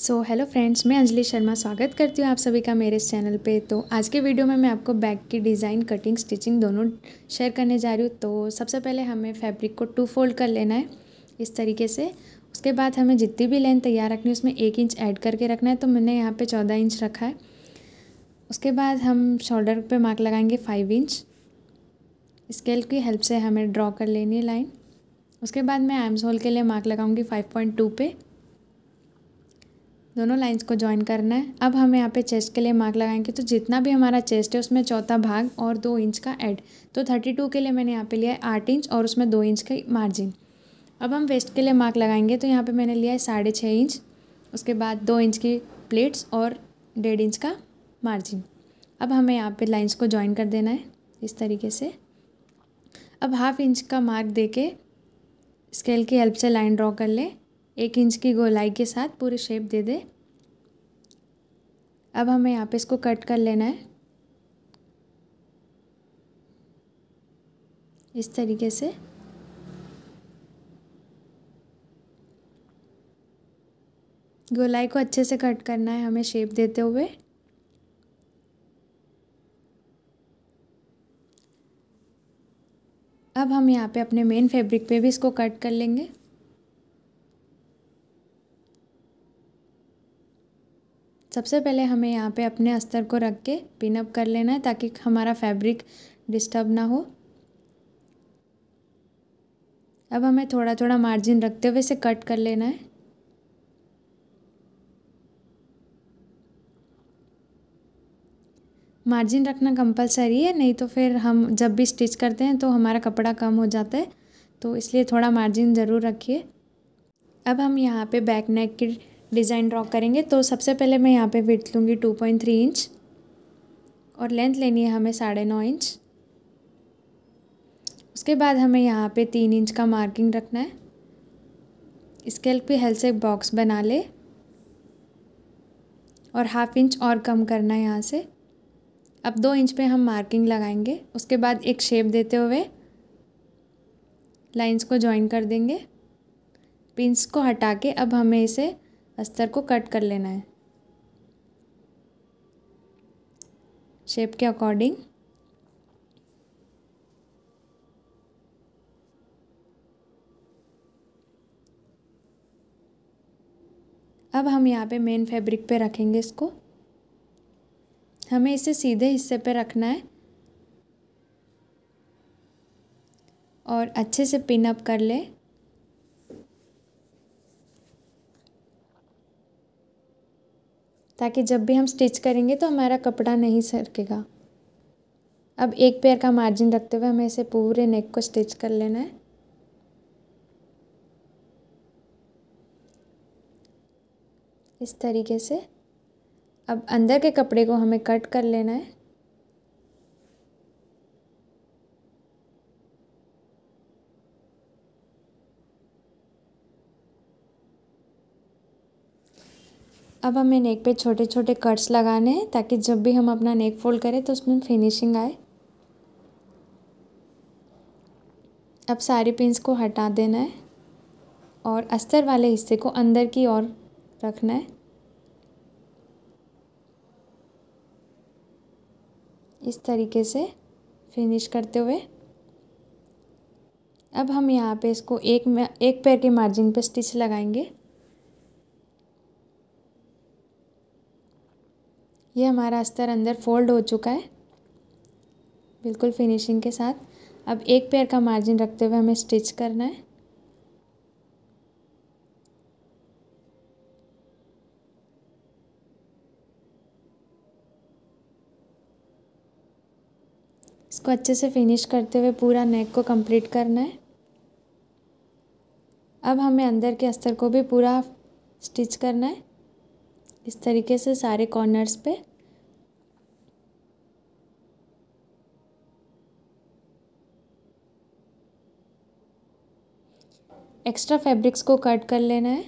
so hello friends मैं अंजलि शर्मा स्वागत करती हूँ आप सभी का मेरे इस चैनल पे तो आज के वीडियो में मैं आपको बैग की डिज़ाइन कटिंग स्टिचिंग दोनों शेयर करने जा रही हूँ तो सबसे पहले हमें फैब्रिक को टू फोल्ड कर लेना है इस तरीके से उसके बाद हमें जितनी भी लेंथ तैयार रखनी है उसमें एक इंच ऐड करके रखना है तो मैंने यहाँ पर चौदह इंच रखा है उसके बाद हम शोल्डर पर मार्क लगाएंगे फाइव इंच स्केल की हेल्प से हमें ड्रॉ कर लेनी है लाइन उसके बाद मैं आर्म्स होल के लिए मार्क लगाऊंगी फाइव पॉइंट टू पे दोनों लाइंस को ज्वाइन करना है अब हम यहाँ पे चेस्ट के लिए मार्क लगाएंगे तो जितना भी हमारा चेस्ट है उसमें चौथा भाग और दो इंच का एड तो थर्टी टू के लिए मैंने यहाँ पे लिया है आठ इंच और उसमें दो इंच का मार्जिन अब हम वेस्ट के लिए मार्क लगाएंगे तो यहाँ पे मैंने लिया है साढ़े छः इंच उसके बाद दो इंच की प्लेट्स और डेढ़ इंच का मार्जिन अब हमें यहाँ पर लाइन्स को ज्वाइन कर देना है इस तरीके से अब हाफ इंच का मार्क दे के स्केल की हेल्प से लाइन ड्रॉ कर लें एक इंच की गोलाई के साथ पूरी शेप दे दे अब हमें यहाँ पे इसको कट कर लेना है इस तरीके से गोलाई को अच्छे से कट करना है हमें शेप देते हुए अब हम यहाँ पे अपने मेन फैब्रिक पे भी इसको कट कर लेंगे सबसे पहले हमें यहाँ पे अपने अस्तर को रख के पिनअप कर लेना है ताकि हमारा फैब्रिक डिस्टर्ब ना हो अब हमें थोड़ा थोड़ा मार्जिन रखते हुए इसे कट कर लेना है मार्जिन रखना कंपलसरी है नहीं तो फिर हम जब भी स्टिच करते हैं तो हमारा कपड़ा कम हो जाता है तो इसलिए थोड़ा मार्जिन ज़रूर रखिए अब हम यहाँ पे बैक नेक की डिज़ाइन ड्रॉ करेंगे तो सबसे पहले मैं यहाँ पे विथ लूँगी टू पॉइंट थ्री इंच और लेंथ लेनी है हमें साढ़े नौ इंच उसके बाद हमें यहाँ पे तीन इंच का मार्किंग रखना है स्केल पे हेल से बॉक्स बना ले और हाफ इंच और कम करना है यहाँ से अब दो इंच पे हम मार्किंग लगाएंगे उसके बाद एक शेप देते हुए लाइंस को ज्वाइन कर देंगे पिंस को हटा के अब हमें इसे अस्तर को कट कर लेना है शेप के अकॉर्डिंग अब हम यहाँ पे मेन फैब्रिक पे रखेंगे इसको हमें इसे सीधे हिस्से पे रखना है और अच्छे से पिन अप कर ले ताकि जब भी हम स्टिच करेंगे तो हमारा कपड़ा नहीं सरकेगा अब एक पेयर का मार्जिन रखते हुए हमें इसे पूरे नेक को स्टिच कर लेना है इस तरीके से अब अंदर के कपड़े को हमें कट कर लेना है अब हमें नेक पे छोटे छोटे कट्स लगाने हैं ताकि जब भी हम अपना नेक फोल्ड करें तो उसमें फिनिशिंग आए अब सारी पिंस को हटा देना है और अस्तर वाले हिस्से को अंदर की ओर रखना है इस तरीके से फिनिश करते हुए अब हम यहाँ पे इसको एक में एक पैर के मार्जिन पे स्टिच लगाएंगे ये हमारा अस्तर अंदर फोल्ड हो चुका है बिल्कुल फिनिशिंग के साथ अब एक पेयर का मार्जिन रखते हुए हमें स्टिच करना है इसको अच्छे से फिनिश करते हुए पूरा नेक को कंप्लीट करना है अब हमें अंदर के अस्तर को भी पूरा स्टिच करना है इस तरीके से सारे कॉर्नर्स पे एक्स्ट्रा फैब्रिक्स को कट कर लेना है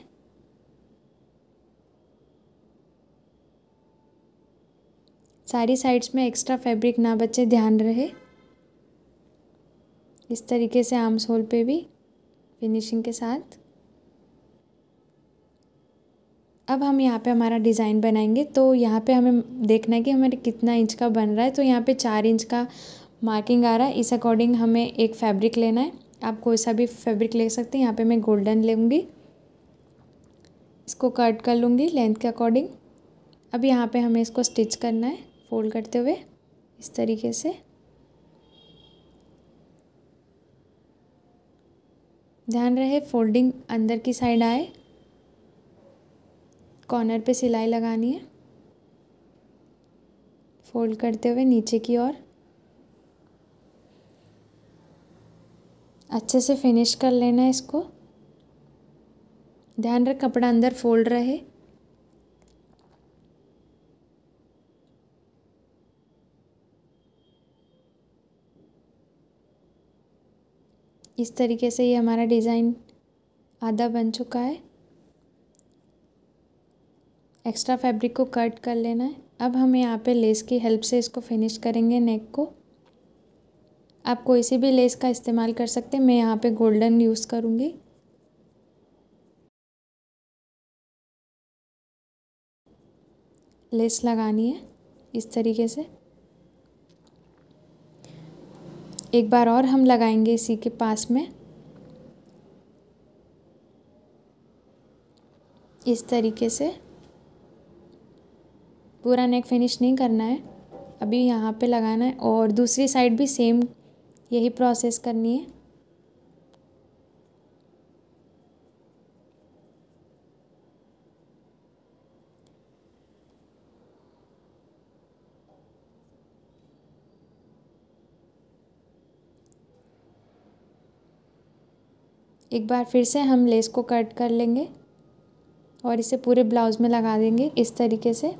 सारी साइड्स में एक्स्ट्रा फैब्रिक ना बचे ध्यान रहे इस तरीके से आर्म्स होल पे भी फिनिशिंग के साथ अब हम यहाँ पे हमारा डिज़ाइन बनाएंगे तो यहाँ पे हमें देखना है कि हमारे कितना इंच का बन रहा है तो यहाँ पे चार इंच का मार्किंग आ रहा है इस अकॉर्डिंग हमें एक फैब्रिक लेना है आप कोई सा भी फैब्रिक ले सकते हैं यहाँ पे मैं गोल्डन लूँगी इसको कट कर लूँगी लेंथ के अकॉर्डिंग अब यहाँ पे हमें इसको स्टिच करना है फोल्ड करते हुए इस तरीके से ध्यान रहे फोल्डिंग अंदर की साइड आए कॉर्नर पे सिलाई लगानी है फोल्ड करते हुए नीचे की ओर अच्छे से फिनिश कर लेना है इसको ध्यान रख कपड़ा अंदर फोल्ड रहे इस तरीके से ये हमारा डिज़ाइन आधा बन चुका है एक्स्ट्रा फैब्रिक को कट कर लेना है अब हम यहाँ पे लेस की हेल्प से इसको फिनिश करेंगे नेक को आप कोई सी भी लेस का इस्तेमाल कर सकते हैं मैं यहाँ पे गोल्डन यूज़ करूँगी लेस लगानी है इस तरीके से एक बार और हम लगाएंगे इसी के पास में इस तरीके से पूरा नेक फिनिश नहीं करना है अभी यहाँ पे लगाना है और दूसरी साइड भी सेम यही प्रोसेस करनी है एक बार फिर से हम लेस को कट कर लेंगे और इसे पूरे ब्लाउज़ में लगा देंगे इस तरीके से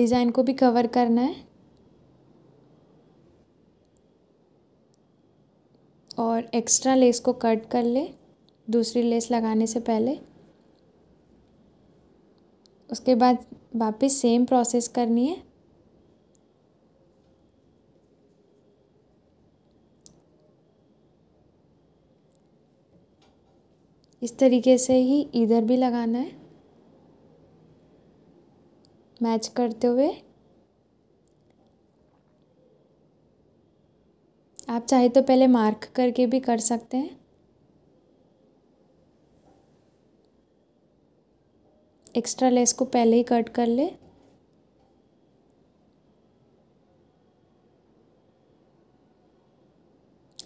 डिज़ाइन को भी कवर करना है और एक्स्ट्रा लेस को कट कर ले दूसरी लेस लगाने से पहले उसके बाद वापस सेम प्रोसेस करनी है इस तरीके से ही इधर भी लगाना है मैच करते हुए आप चाहे तो पहले मार्क करके भी कर सकते हैं एक्स्ट्रा लेस को पहले ही कट कर ले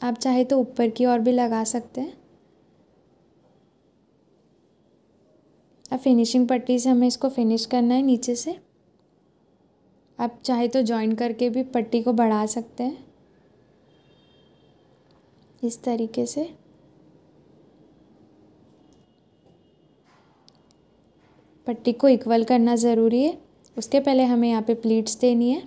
आप चाहे तो ऊपर की ओर भी लगा सकते हैं अब फिनिशिंग पट्टी से हमें इसको फिनिश करना है नीचे से आप चाहे तो जॉइन करके भी पट्टी को बढ़ा सकते हैं इस तरीके से पट्टी को इक्वल करना ज़रूरी है उसके पहले हमें यहाँ पे प्लीट्स देनी है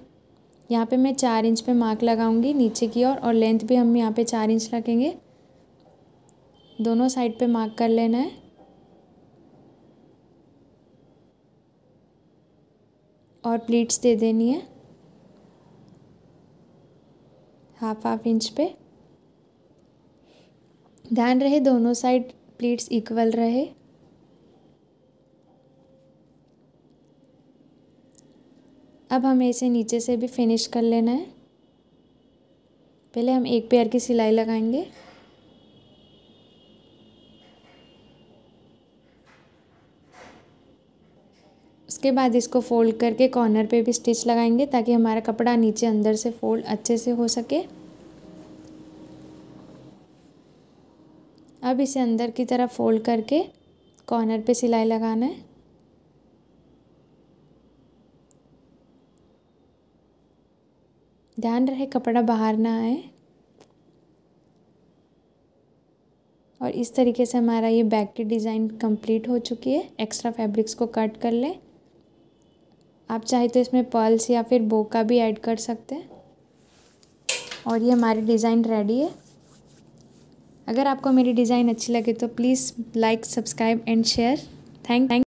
यहाँ पे मैं चार इंच पे मार्क लगाऊंगी नीचे की ओर और, लेंथ भी हम यहाँ पे चार इंच रखेंगे दोनों साइड पे मार्क कर लेना है और प्लीट्स दे देनी है हाफ हाफ इंच पे ध्यान रहे दोनों साइड प्लेट्स इक्वल रहे अब हमें इसे नीचे से भी फिनिश कर लेना है पहले हम एक पेयर की सिलाई लगाएंगे उसके बाद इसको फोल्ड करके कॉर्नर पे भी स्टिच लगाएंगे ताकि हमारा कपड़ा नीचे अंदर से फोल्ड अच्छे से हो सके अब इसे अंदर की तरफ फोल्ड करके कॉर्नर पे सिलाई लगाना है ध्यान रहे कपड़ा बाहर ना आए और इस तरीके से हमारा ये बैक की डिज़ाइन कंप्लीट हो चुकी है एक्स्ट्रा फैब्रिक्स को कट कर लें आप चाहे तो इसमें पर्ल्स या फिर बो का भी ऐड कर सकते हैं और ये हमारी डिज़ाइन रेडी है अगर आपको मेरी डिज़ाइन अच्छी लगे तो please like subscribe and share thank thank